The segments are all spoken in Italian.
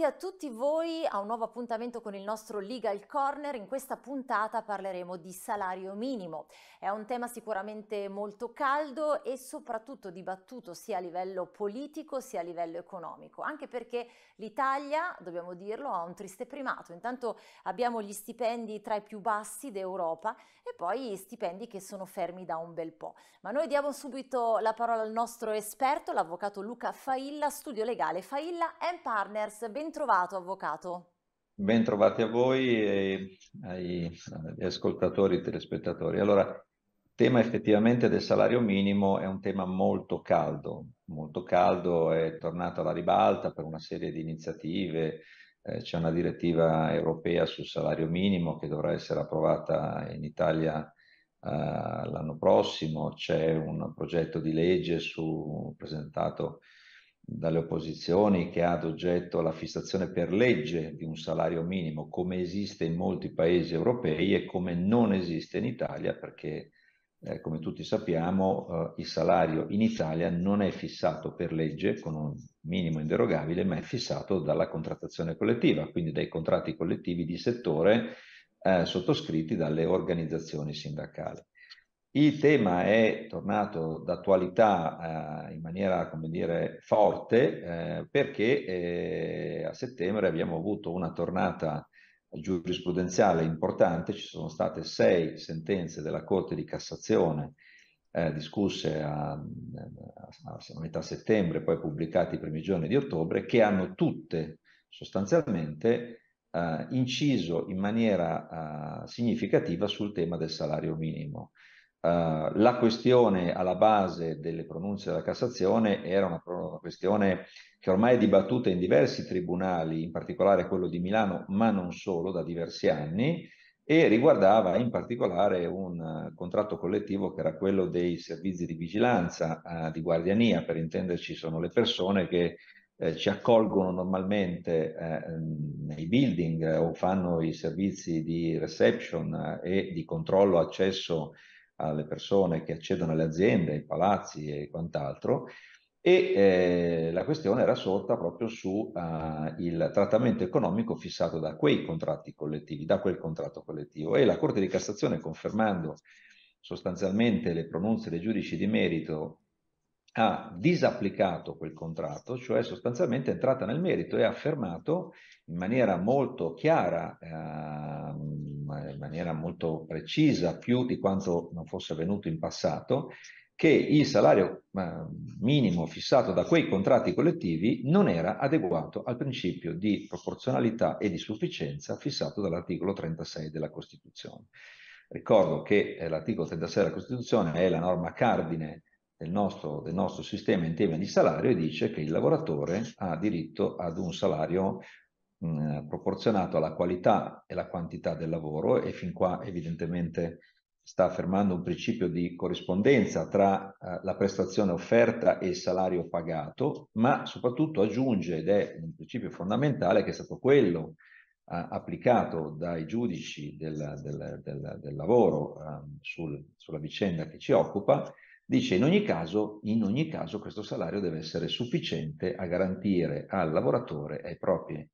Benvenuti a tutti voi a un nuovo appuntamento con il nostro Legal Corner. In questa puntata parleremo di salario minimo. È un tema sicuramente molto caldo e soprattutto dibattuto sia a livello politico sia a livello economico, anche perché l'Italia, dobbiamo dirlo, ha un triste primato. Intanto abbiamo gli stipendi tra i più bassi d'Europa e poi stipendi che sono fermi da un bel po'. Ma noi diamo subito la parola al nostro esperto, l'avvocato Luca Failla, studio legale Failla Partners. Benvenuti Bentrovato avvocato. Bentrovati a voi e agli ascoltatori e telespettatori. Allora, il tema effettivamente del salario minimo è un tema molto caldo, molto caldo, è tornato alla ribalta per una serie di iniziative, eh, c'è una direttiva europea sul salario minimo che dovrà essere approvata in Italia eh, l'anno prossimo, c'è un progetto di legge su, presentato dalle opposizioni che ha ad oggetto la fissazione per legge di un salario minimo, come esiste in molti paesi europei e come non esiste in Italia, perché eh, come tutti sappiamo eh, il salario in Italia non è fissato per legge con un minimo inderogabile, ma è fissato dalla contrattazione collettiva, quindi dai contratti collettivi di settore eh, sottoscritti dalle organizzazioni sindacali. Il tema è tornato d'attualità eh, in maniera, come dire, forte eh, perché eh, a settembre abbiamo avuto una tornata giurisprudenziale importante, ci sono state sei sentenze della Corte di Cassazione eh, discusse a, a, eh, a, metà settembre, poi pubblicate i primi giorni di ottobre, che hanno tutte sostanzialmente eh, inciso in maniera eh, significativa sul tema del salario minimo. Eh, la questione alla base delle pronunce della Cassazione era una, una, questione che ormai è dibattuta in diversi tribunali, in particolare quello di Milano, ma non solo, da diversi anni, e riguardava in particolare un eh, contratto collettivo che era quello dei servizi di vigilanza, uh, di guardiania, per intenderci sono le persone che eh, ci accolgono normalmente eh, nei building eh, o fanno i servizi di reception e di controllo accesso alle persone che accedono alle aziende, ai palazzi e quant'altro, e eh, la questione era sorta proprio sul eh, uh, trattamento economico fissato da quei contratti collettivi, da quel contratto collettivo. E la Corte di Cassazione, confermando sostanzialmente le pronunce dei giudici di merito, ha disapplicato quel contratto, cioè sostanzialmente è entrata nel merito e ha affermato in maniera molto chiara, eh, maniera molto precisa, più di quanto non fosse avvenuto in passato, che il salario minimo fissato da quei contratti collettivi non era adeguato al principio di proporzionalità e di sufficienza fissato dall'articolo 36 della Costituzione. Ricordo che eh, l'articolo 36 della Costituzione è la norma cardine del nostro, del nostro, sistema in tema di salario e dice che il lavoratore ha diritto ad un salario eh, proporzionato alla qualità e alla quantità del lavoro e fin qua evidentemente sta affermando un principio di corrispondenza tra eh, la prestazione offerta e il salario pagato, ma soprattutto aggiunge, ed è un principio fondamentale che è stato quello eh, applicato dai giudici del, del, del, del lavoro eh, sul, sulla vicenda che ci occupa, Dice in ogni caso, in ogni caso questo salario deve essere sufficiente a garantire al lavoratore e,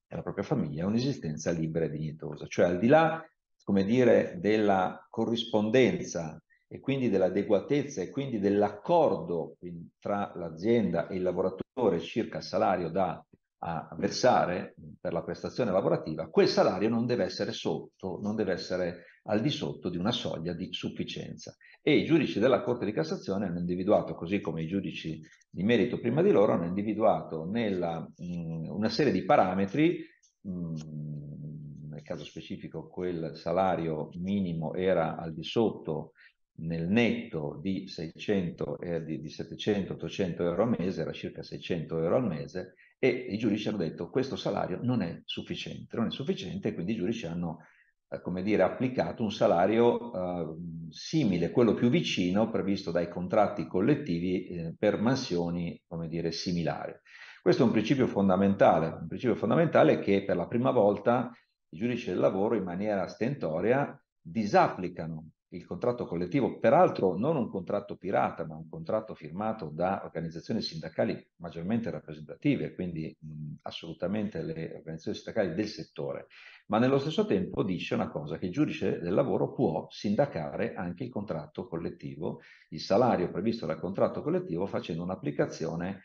alla propria famiglia un'esistenza libera e dignitosa, cioè al di là, come dire, della corrispondenza e quindi dell'adeguatezza e quindi dell'accordo tra l'azienda e il lavoratore circa il salario da a versare per la prestazione lavorativa, quel salario non deve essere sotto, non deve essere al di sotto di una soglia di sufficienza. E i giudici della Corte di Cassazione hanno individuato, così come i giudici di merito prima di loro, hanno individuato nella, mh, una serie di parametri, mh, nel caso specifico quel salario minimo era al di sotto nel netto di, 600, eh, di, di 700-800 euro al mese, era circa 600 euro al mese, e i giudici hanno detto questo salario non è sufficiente, non è sufficiente e quindi i giudici hanno eh, come dire, applicato un salario uh, simile, quello più vicino previsto dai contratti collettivi eh, per mansioni, come dire, similari. Questo è un principio fondamentale, un principio fondamentale che per la prima volta i giudici del lavoro in maniera stentorea disapplicano il contratto collettivo, peraltro non un contratto pirata, ma un contratto firmato da organizzazioni sindacali maggiormente rappresentative, quindi mh, assolutamente le organizzazioni sindacali del settore, ma nello stesso tempo dice una cosa, che il giudice del lavoro può sindacare anche il contratto collettivo, il salario previsto dal contratto collettivo facendo un'applicazione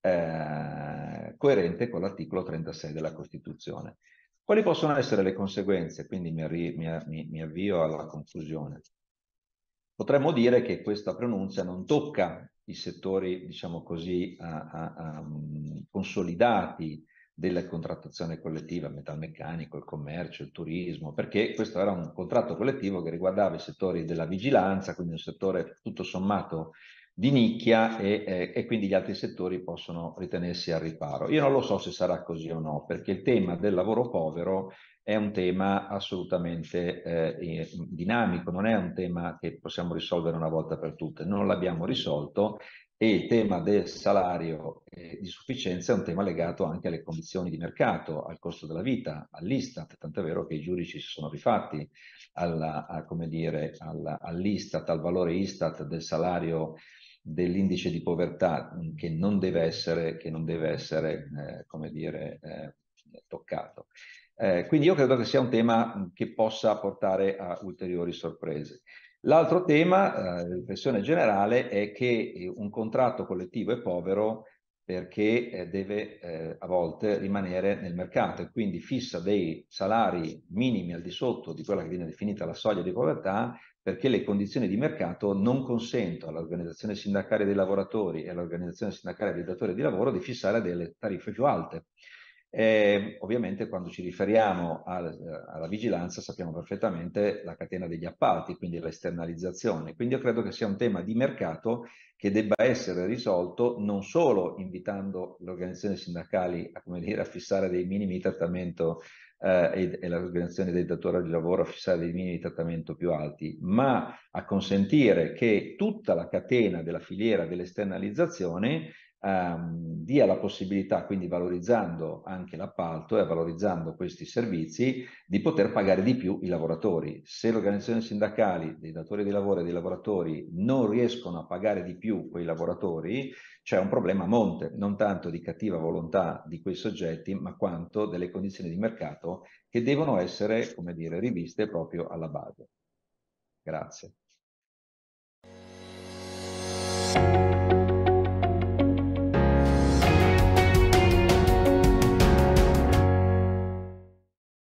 eh, coerente con l'articolo 36 della Costituzione. Quali possono essere le conseguenze? Quindi mi, mi, mi avvio alla conclusione. Potremmo dire che questa pronuncia non tocca i settori, diciamo così, a, a, a consolidati della contrattazione collettiva, metalmeccanico, il commercio, il turismo, perché questo era un contratto collettivo che riguardava i settori della vigilanza, quindi un settore tutto sommato di nicchia e, eh, e, quindi gli altri settori possono ritenersi al riparo. Io non lo so se sarà così o no, perché il tema del lavoro povero è un tema assolutamente eh, dinamico, non è un tema che possiamo risolvere una volta per tutte, non l'abbiamo risolto e il tema del salario eh, di sufficienza è un tema legato anche alle condizioni di mercato, al costo della vita, all'Istat, tant'è vero che i giudici si sono rifatti alla, a, dire, alla, all'Istat, al valore Istat del salario dell'indice di povertà mm, che non deve essere, che non deve essere eh, come dire, eh, toccato. Eh, quindi io credo che sia un tema mm, che possa portare a ulteriori sorprese. L'altro tema, eh, riflessione generale, è che eh, un contratto collettivo è povero perché eh, deve eh, a volte rimanere nel mercato e quindi fissa dei salari minimi al di sotto di quella che viene definita la soglia di povertà perché le condizioni di mercato non consentono all'organizzazione sindacale dei lavoratori e all'organizzazione sindacale dei datori di lavoro di fissare delle tariffe più alte. E ehm, ovviamente quando ci riferiamo al, eh, alla vigilanza sappiamo perfettamente la catena degli appalti, quindi l'esternalizzazione. Quindi io credo che sia un tema di mercato che debba essere risolto non solo invitando le organizzazioni sindacali a, dire, a fissare dei minimi di trattamento eh, e, e le organizzazioni dei datori di lavoro a fissare dei minimi di trattamento più alti, ma a consentire che tutta la catena della filiera dell'esternalizzazione ehm, dia la possibilità, quindi valorizzando anche l'appalto e valorizzando questi servizi, di poter pagare di più i lavoratori. Se le organizzazioni sindacali dei datori di lavoro e dei lavoratori non riescono a pagare di più quei lavoratori, c'è un problema a monte, non tanto di cattiva volontà di quei soggetti, ma quanto delle condizioni di mercato che devono essere, come dire, riviste proprio alla base. Grazie.